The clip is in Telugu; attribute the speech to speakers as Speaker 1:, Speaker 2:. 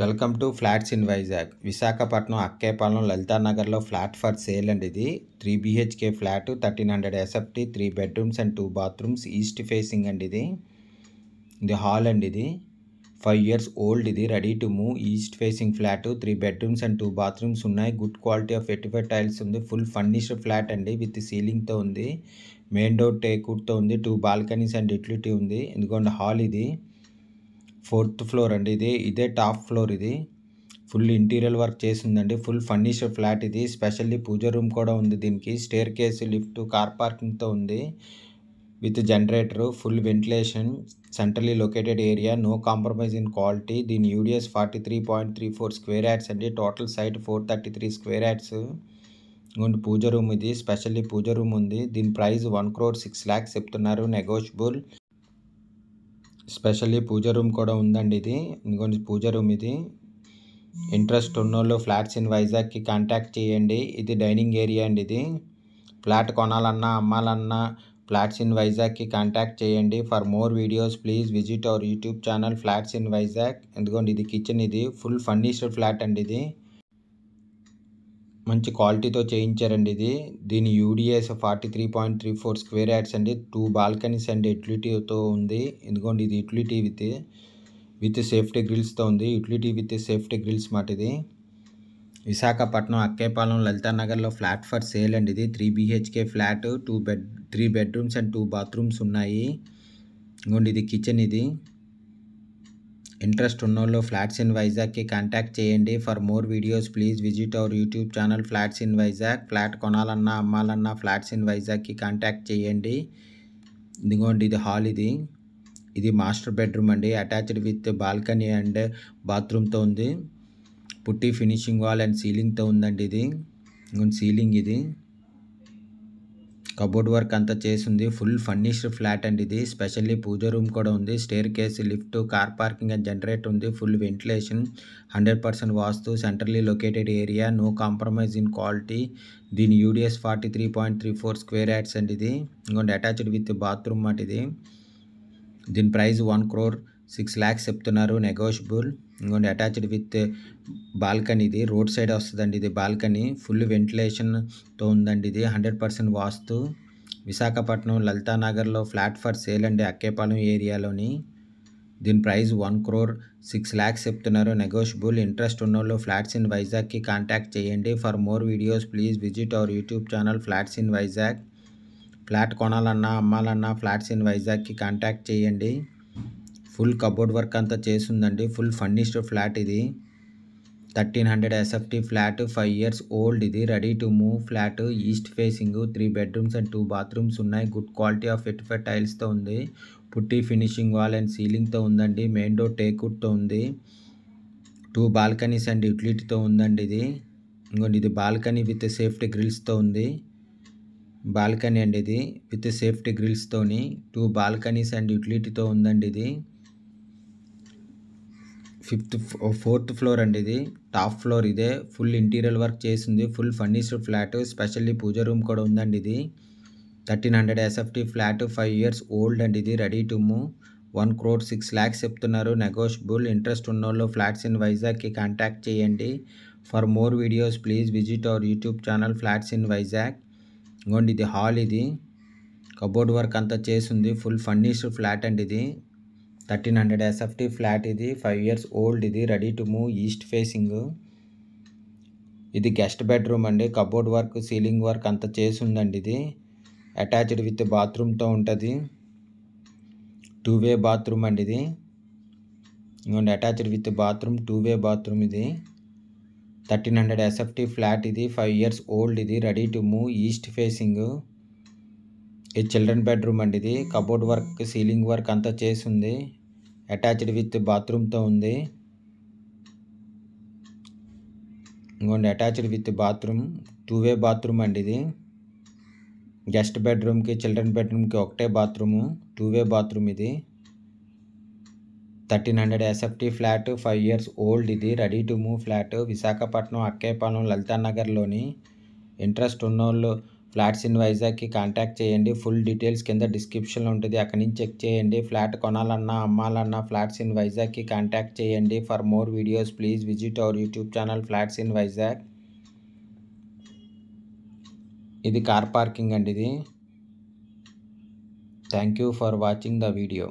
Speaker 1: welcome to flats in Vizag Visakhapatnam Akkayyapalem లలితానగర్లో ఫ్లాట్ ఫర్ సేల్ అండి ఇది three BHK flat thirteen hundred SFT three bedrooms and two bathrooms east facing అండి ఇది ఇది హాల్ అండి ఇది ఫైవ్ ఇయర్స్ ఓల్డ్ ఇది ready to move east facing flat three bedrooms and two bathrooms ఉన్నాయి గుడ్ క్వాలిటీ ఆఫ్ ఎట్టిఫై టైల్స్ ఉంది ఫుల్ ఫర్నిష్డ్ ఫ్లాట్ అండి విత్ సీలింగ్తో ఉంది మెయిన్ డోర్ టేకూట్తో ఉంది టూ బాల్కనీస్ అండ్ యూటిలిటీ ఉంది ఎందుకంటే హాల్ ఇది ఫోర్త్ ఫ్లోర్ అండి ఇది ఇదే టాప్ ఫ్లోర్ ఇది ఫుల్ ఇంటీరియర్ వర్క్ చేసిందండి ఫుల్ ఫర్నిషర్ ఫ్లాట్ ఇది స్పెషల్లీ పూజ రూమ్ కూడా ఉంది దీనికి స్టేర్ కేసు లిఫ్ట్ కార్ పార్కింగ్తో ఉంది with generator full ventilation centrally located area no compromise in quality దీని UDS forty three point three four square yards అండి total site four thirty three square yards ఇంకోటి పూజ రూమ్ ఇది స్పెషల్లీ పూజ రూమ్ ఉంది దీని price one crore six lakhs చెప్తున్నారు నెగోషియబుల్ స్పెషల్లీ పూజ రూమ్ కూడా ఉందండి ఇది ఇంకొంచెం పూజ రూమ్ ఇది ఇంట్రెస్ట్ ఉన్నోళ్ళు ఫ్లాట్స్ ఇన్ వైజాగ్కి కాంటాక్ట్ చేయండి ఇది డైనింగ్ ఏరియా అండి ఇది ఫ్లాట్ కొనాలన్నా అమ్మాలన్నా ఫ్లాట్స్ ఇన్ వైజాగ్కి కాంటాక్ట్ చేయండి for more videos please visit our YouTube channel flats in Vizag ఎందుకంటే ఇది కిచెన్ ఇది ఫుల్ ఫర్నిష్డ్ ఫ్లాట్ అండి ఇది మంచి క్వాలిటీతో చేయించారండి ఇది దీని UDS forty three point three four square yards అండి టూ బాల్కనీస్ అండ్ యుటిలిటీతో ఉంది ఎందుకంటే ఇది యుటిలిటీ విత్ విత్ సేఫ్టీ గ్రిల్స్తో ఉంది యుటిలిటీ విత్ సేఫ్టీ గ్రిల్స్ మాట ఇది విశాఖపట్నం అక్కేపాలెం లలితానగర్లో ఫ్లాట్ ఫర్ సేల్ అండి ఇది three BHK flat two bed three bedrooms and two bathrooms ఉన్నాయి ఇంకోండి ఇది కిచెన్ ఇది ఇంట్రెస్ట్ ఉన్నోళ్ళు ఫ్లాట్స్ ఇన్ వైజాగ్కి కాంటాక్ట్ చేయండి for more videos please visit our YouTube channel flats in Vizag flat కొనాలన్నా అమ్మాలన్నా ఫ్లాట్స్ ఇన్ వైజాగ్కి కాంటాక్ట్ చేయండి ఇదిగోండి ఇది హాల్ ఇది ఇది మాస్టర్ బెడ్రూమ్ అండి అటాచ్డ్ విత్ బాల్కనీ అండ్ బాత్రూమ్తో ఉంది పుట్టి ఫినిషింగ్ వాల్ అండ్ సీలింగ్తో ఉందండి ఇది సీలింగ్ ఇది కబోర్డ్ వర్క్ అంతా చేసింది ఫుల్ ఫర్నిష్డ్ ఫ్లాట్ అండి ఇది స్పెషల్లీ పూజ రూమ్ కూడా ఉంది staircase lift car parking and generator ఉంది full ventilation hundred percent vastu centrally located area no compromise in quality దీని UDS forty three point three four square yards అండి ఇది ఇంకొండి అటాచ్డ్ విత్ బాత్రూమ్ మాట ఇది దీని price one crore six lakhs చెప్తున్నారు నెగోషియబుల్ ఇంకోటి అటాచ్డ్ విత్ బాల్కనీ ఇది రోడ్ సైడ్ వస్తుందండి ఇది బాల్కనీ ఫుల్ వెంటిలేషన్తో ఉందండి ఇది హండ్రెడ్ పర్సెంట్ వాస్తు విశాఖపట్నం లలితానగర్లో ఫ్లాట్ ఫర్ సేల్ అండి అక్కేపాలెం ఏరియాలోని దీని price one crore six lakhs చెప్తున్నారు నెగోషియబుల్ ఇంట్రెస్ట్ ఉన్న వాళ్ళు ఫ్లాట్స్ ఇన్ వైజాగ్కి కాంటాక్ట్ చేయండి for more videos please visit our YouTube channel flats in Vizag flat కొనాలన్నా అమ్మాలన్నా ఫ్లాట్స్ ఇన్ వైజాగ్కి కాంటాక్ట్ చేయండి ఫుల్ కబోర్డ్ వర్క్ అంతా చేసిందండి ఫుల్ ఫర్నిష్డ్ ఫ్లాట్ ఇది thirteen hundred SFT flat five years old ఇది ready to move flat east facing three bedrooms and two bathrooms ఉన్నాయి గుడ్ క్వాలిటీ ఆఫ్ ఎట్ఫెట్ టైల్స్తో ఉంది పుట్టి ఫినిషింగ్ వాల్ అండ్ సీలింగ్తో ఉందండి మెయిన్ డోర్ టేకుడ్తో ఉంది టూ బాల్కనీస్ అండ్ యూటిలిటీతో ఉందండి ఇది ఇంకోటి ఇది బాల్కనీ విత్ సేఫ్టీ గ్రిల్స్తో ఉంది బాల్కనీ అండి ఇది విత్ సేఫ్టీ గ్రిల్స్తోని టూ బాల్కనీస్ అండ్ యూటిలిటీతో ఉందండి ఇది ఫిఫ్త్ ఫోర్త్ ఫ్లోర్ అండి ఇది టాప్ ఫ్లోర్ ఇదే ఫుల్ ఇంటీరియర్ వర్క్ చేసింది full furnished flat specially pooja room కూడా ఉందండి ఇది thirteen hundred SFT flat five years old అండి ఇది ready to move one crore six lakhs చెప్తున్నారు నెగోషియబుల్ ఇంట్రెస్ట్ ఉన్న వాళ్ళు ఫ్లాట్స్ ఇన్ వైజాగ్కి కాంటాక్ట్ చేయండి for more videos please visit our YouTube channel flats in Vizag ఇంకోండి ఇది హాల్ ఇది కబోర్డ్ వర్క్ అంతా చేసింది ఫుల్ ఫర్నిష్డ్ ఫ్లాట్ అండి ఇది థర్టీన్ హండ్రెడ్ ఎస్ఎఫ్టీ ఫ్లాట్ ఇది ఫైవ్ ఇయర్స్ ఓల్డ్ ఇది ready to move east facing ఇది గెస్ట్ బెడ్రూమ్ అండి కబోర్డ్ వర్క్ సీలింగ్ వర్క్ అంతా చేసి ఉందండి ఇది అటాచ్డ్ విత్ బాత్రూమ్తో ఉంటుంది టూ వే బాత్రూమ్ అండి ఇది ఇంకోండి attached with bathroom two way bathroom ఇది థర్టీన్ హండ్రెడ్ ఎస్ఎఫ్టీ ఫ్లాట్ ఇది ఫైవ్ ఇయర్స్ ఓల్డ్ ఇది ready to move east facing ఇది చిల్డ్రన్ బెడ్రూమ్ అండి ఇది కబోర్డ్ వర్క్ సీలింగ్ వర్క్ అంతా చేసి ఉంది అటాచ్డ్ విత్ బాత్రూమ్తో ఉంది ఇంకోండి attached with bathroom two way bathroom అండి ఇది గెస్ట్ బెడ్రూమ్కి చిల్డ్రన్ బెడ్రూమ్కి ఒకటే బాత్రూము టూ వే బాత్రూమ్ ఇది thirteen hundred SFT flat five years old ఇది ready to move flat Visakhapatnam Akkayyapalem లలితానగర్లోని ఇంట్రెస్ట్ ఉన్నోళ్ళు ఫ్లాట్స్ ఇన్ వైజాగ్కి కాంటాక్ట్ చేయండి ఫుల్ డీటెయిల్స్ కింద డిస్క్రిప్షన్లో ఉంటుంది అక్కడి నుంచి చెక్ చేయండి ఫ్లాట్ కొనాలన్నా అమ్మాలన్నా ఫ్లాట్స్ ఇన్ వైజాగ్కి కాంటాక్ట్ చేయండి for more videos please visit our YouTube channel flats in Vizag ఇది కార్ పార్కింగ్ అండి ఇది thank you for watching the video